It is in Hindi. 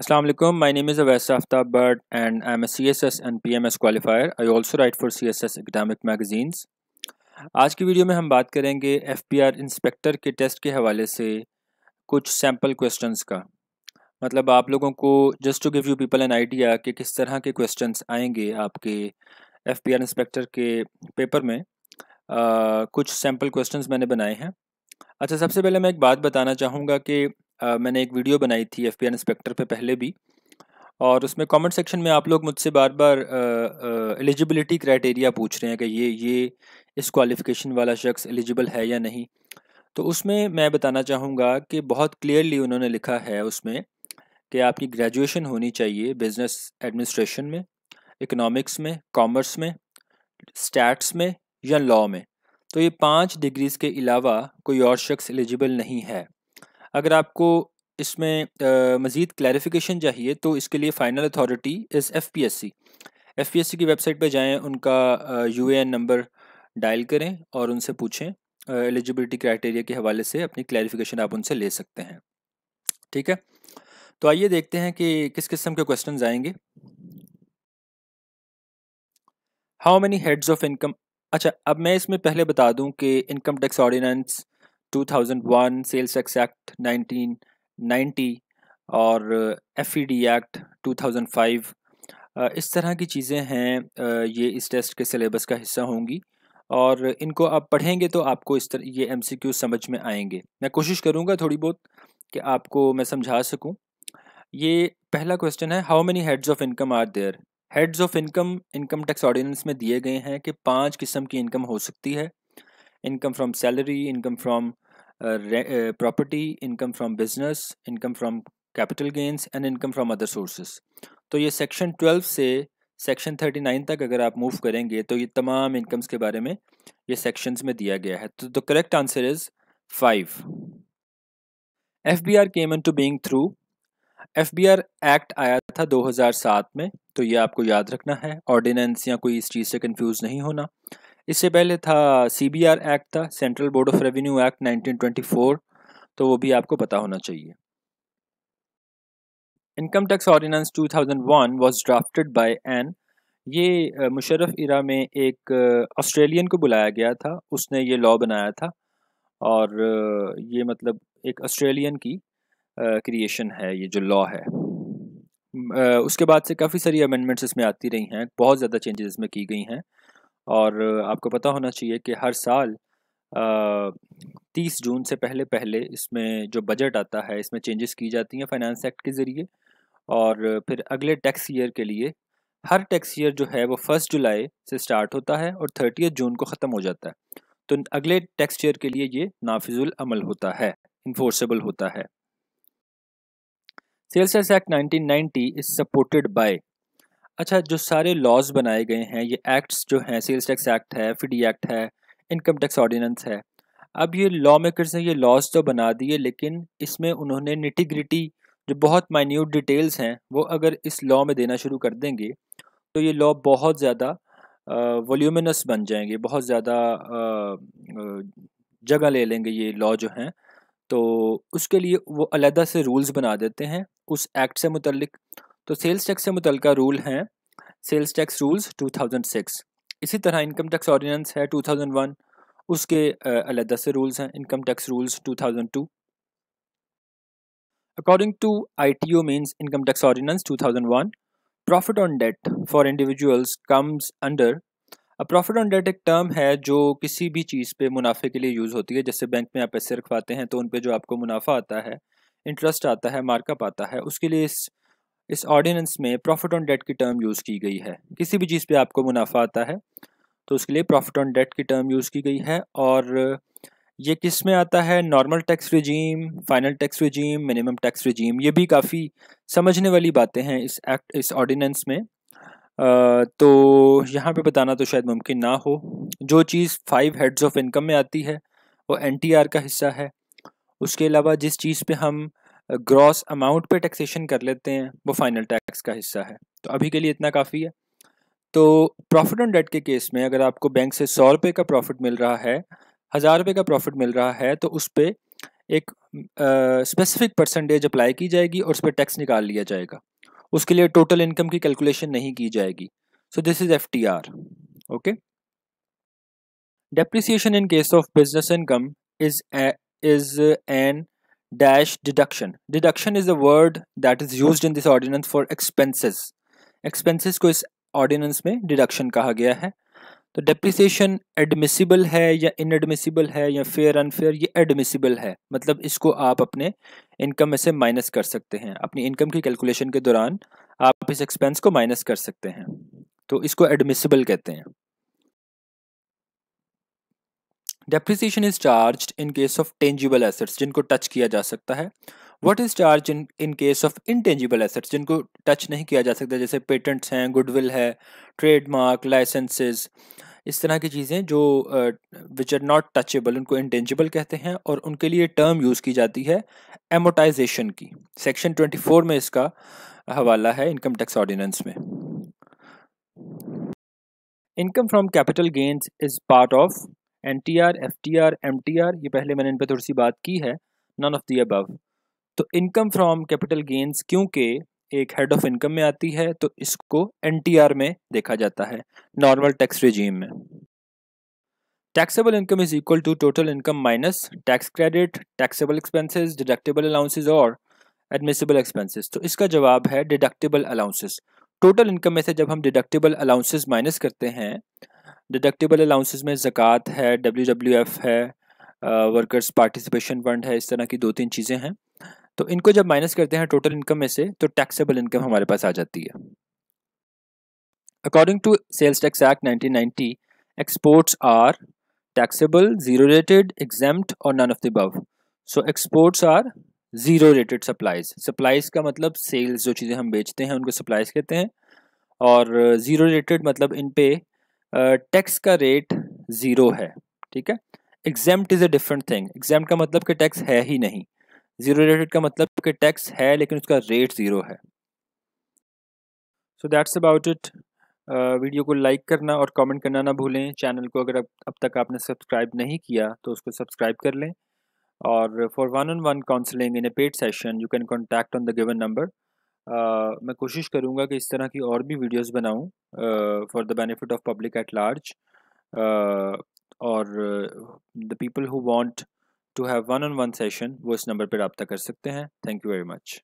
Assalamu alaikum. My name is Avais Aftab Bhatt and I'm a CSS and PMS qualifier. I also write for CSS academic magazines. आज की वीडियो में हम बात करेंगे एफ पी आर इंस्पेक्टर के टेस्ट के हवाले से कुछ सैम्पल क्वेश्चंस का मतलब आप लोगों को just to give you people an idea कि किस तरह के क्वेश्चंस आएंगे आपके एफ पी आर इंस्पेक्टर के पेपर में आ, कुछ सैम्पल क्वेश्चंस मैंने बनाए हैं अच्छा सबसे पहले मैं एक बात बताना चाहूँगा कि मैंने एक वीडियो बनाई थी एफ पी इंस्पेक्टर पे पहले भी और उसमें कमेंट सेक्शन में आप लोग मुझसे बार बार एलिजिबिलिटी क्राइटेरिया पूछ रहे हैं कि ये ये इस क्वालिफ़िकेशन वाला शख्स एलिजिबल है या नहीं तो उसमें मैं बताना चाहूँगा कि बहुत क्लियरली उन्होंने लिखा है उसमें कि आपकी ग्रेजुएशन होनी चाहिए बिज़नेस एडमिनिस्ट्रेशन में इकोनॉमिक्स में कॉमर्स में स्टैट्स में या लॉ में तो ये पाँच डिग्रीज़ के अलावा कोई और शख्स एलिजिबल नहीं है अगर आपको इसमें मज़ीद क्लैरिफिकेशन चाहिए तो इसके लिए final authority is F P S C F P S C की वेबसाइट पर जाएँ उनका U A N number dial करें और उनसे पूछें एलिजिबिलिटी क्राइटेरिया के हवाले से अपनी क्लैरिफिकेशन आप उनसे ले सकते हैं ठीक है तो आइए देखते हैं कि किस किस्म के क्वेश्चन आएंगे how many heads of income अच्छा अब मैं इसमें पहले बता दूं कि income tax ordinance 2001 sales tax act 1990 और एफ एक्ट 2005 इस तरह की चीज़ें हैं uh, ये इस टेस्ट के सिलेबस का हिस्सा होंगी और इनको आप पढ़ेंगे तो आपको इस तरह ये एम समझ में आएंगे मैं कोशिश करूँगा थोड़ी बहुत कि आपको मैं समझा सकूँ ये पहला क्वेश्चन है how many heads of income are there heads of income income tax ordinance में दिए गए हैं कि पांच किस्म की इनकम हो सकती है income from salary income from property income from business income from capital gains and income from other income तो ये सेक्शन ट्वेल्व से सेक्शन थर्टी नाइन तक अगर आप मूव करेंगे तो ये तमाम इनकम्स के बारे में ये सेक्शंस में दिया गया है तो the correct answer is five F B R came into being through F B R act आया था दो हज़ार सात में तो ये आपको याद रखना है ऑर्डिनेंस या कोई इस चीज़ से कन्फ्यूज़ नहीं होना इससे पहले था सीबीआर एक्ट था central board of revenue act 1924 तो वो भी आपको पता होना चाहिए income tax ordinance 2001 was drafted by an ये मुशरफ इरा में एक ऑस्ट्रेलियन को बुलाया गया था उसने ये लॉ बनाया था और ये मतलब एक ऑस्ट्रेलियन की क्रिएशन है ये जो लॉ है उसके बाद से काफ़ी सारी अमेंडमेंट्स इसमें आती रही हैं बहुत ज़्यादा चेंजेस इसमें की गई हैं और आपको पता होना चाहिए कि हर साल तीस जून से पहले पहले इसमें जो बजट आता है इसमें चेंजेस की जाती हैं फाइनेंस एक्ट के ज़रिए और फिर अगले टैक्स ईयर के लिए हर टैक्स ईयर जो है वो फर्स्ट जुलाई से स्टार्ट होता है और थर्टियथ जून को ख़त्म हो जाता है तो अगले टैक्स ईयर के लिए ये नाफिजुल अमल होता है इन्फोर्सेबल होता है sales tax act 1990 is supported by अच्छा जो सारे लॉज बनाए गए हैं ये एक्ट्स जो हैं सेल्स टैक्स एक्ट है फीडी एक्ट है इनकम टैक्स ऑर्डिनेंस है अब ये लॉ मेकर्स ने ये लॉज तो बना दिए लेकिन इसमें उन्होंने निटिग्रिटी जो बहुत माइन्यूट डिटेल्स हैं वो अगर इस लॉ में देना शुरू कर देंगे तो ये लॉ बहुत ज़्यादा वॉल्यूमिनस बन जाएंगे बहुत ज़्यादा जगह ले लेंगे ये लॉ जो हैं तो उसके लिए वो अलहदा से रूल्स बना देते हैं उस एक्ट से मुतलक तो सेल्स टैक्स से मुतल रूल हैं सेल्स टैक्स रूल्स 2006 इसी तरह इनकम टैक्स ऑर्डिनेंस है 2001 उसके अलग से रूल्स हैं income tax rules 2002 According to ITO means income tax Ordinance 2001, profit on debt for individuals comes under अब प्रॉफिट ऑन डेट एक टर्म है जो किसी भी चीज़ पे मुनाफे के लिए यूज़ होती है जैसे बैंक में आप पैसे रखवाते हैं तो उन पे जो आपको मुनाफा आता है इंटरेस्ट आता है मार्कअप आता है उसके लिए इस इस ऑर्डिनेंस में प्रॉफिट ऑन डेट की टर्म यूज़ की गई है किसी भी चीज़ पे आपको मुनाफा आता है तो उसके लिए प्रॉफिट ऑन डेट की टर्म यूज़ की गई है और ये किस में आता है normal tax regime final tax regime minimum tax regime ये भी काफ़ी समझने वाली बातें हैं इस एक्ट इस ऑर्डिनेंस में आ, तो यहाँ पे बताना तो शायद मुमकिन ना हो जो चीज़ फाइव हेड्स ऑफ इनकम में आती है वो एन का हिस्सा है उसके अलावा जिस चीज़ पे हम ग्रॉस अमाउंट पे टैक्सेशन कर लेते हैं वो फाइनल टैक्स का हिस्सा है तो अभी के लिए इतना काफ़ी है तो प्रॉफिट ऑन डेट के केस में अगर आपको बैंक से सौ रुपये का प्रॉफिट मिल रहा है हज़ार रुपये का प्रॉफिट मिल रहा है तो उस पर एक स्पेसिफिक परसेंटेज अप्लाई की जाएगी और उस पर टैक्स निकाल लिया जाएगा उसके लिए टोटल इनकम की कैलकुलेशन नहीं की जाएगी so this is F T R okay depreciation in case of business income is is an dash deduction deduction is a word that is used in this ordinance for expenses expenses को इस ordinance में deduction कहा गया है तो depreciation admissible है या inadmissible है या fair unfair ये admissible है मतलब इसको आप अपने income में से minus कर सकते हैं अपनी income की calculation के दौरान आप इस expense को minus कर सकते हैं तो इसको admissible कहते हैं depreciation is charge in case of tangible assets जिनको टच किया जा सकता है what is charge in in case of intangible assets जिनको टच नहीं किया जा सकता जैसे पेटेंट्स हैं गुडविल है ट्रेडमार्क लाइसेंसेज इस तरह की चीज़ें जो विच आर नॉट टचेबल उनको इंटेंजिबल कहते हैं और उनके लिए टर्म यूज़ की जाती है एमोटाइजेशन की सेक्शन 24 में इसका हवाला है इनकम टैक्स ऑर्डिनेंस में income from capital gains is part of N T R F T R M T R ये पहले मैंने इन पर थोड़ी सी बात की है नन ऑफ दी अबव तो इनकम फ्रॉम कैपिटल गेंस क्योंकि एक हेड ऑफ इनकम में आती है तो इसको एन टी आर में देखा जाता है नॉर्मल टैक्स रिजीम में taxable income is equal to total income minus tax credit taxable expenses deductible allowances और एडमिसिबल एक्सपेंसेस तो इसका जवाब है डिडक्टेबल अलाउंसेस टोटल इनकम में से जब हम डिडक्टेबल अलाउंसेस माइनस करते हैं डिडक्टेबल अलाउंसेज में ज़क़़त है डब्ल्यू डब्ल्यू एफ़ है वर्कर्स पार्टिसिपेशन फंड है इस तरह की दो तीन चीज़ें हैं तो इनको जब माइनस करते हैं टोटल इनकम में से तो टैक्सेबल इनकम हमारे पास आ जाती है according to sales tax act 1990 exports are taxable zero rated exempt और none of the above so exports are zero rated supplies supplies का मतलब सेल्स जो चीज़ें हम बेचते हैं उनको सप्लाइज कहते हैं और जीरो रेटेड मतलब इन पे टैक्स का रेट ज़ीरो है ठीक है exempt is a different thing exempt का मतलब कि टैक्स है ही नहीं ज़ीरो रेटेड का मतलब कि टैक्स है लेकिन उसका रेट ज़ीरो है so that's about it video को लाइक करना और कमेंट करना ना भूलें चैनल को अगर अब, अब तक आपने सब्सक्राइब नहीं किया तो उसको सब्सक्राइब कर लें और for one on one counselling in a paid session you can contact on the given number मैं कोशिश करूँगा कि इस तरह की और भी वीडियोस बनाऊँ for the benefit of public at large और the people who want to have one on one session वो इस नंबर पर रबता कर सकते हैं थैंक यू वेरी मच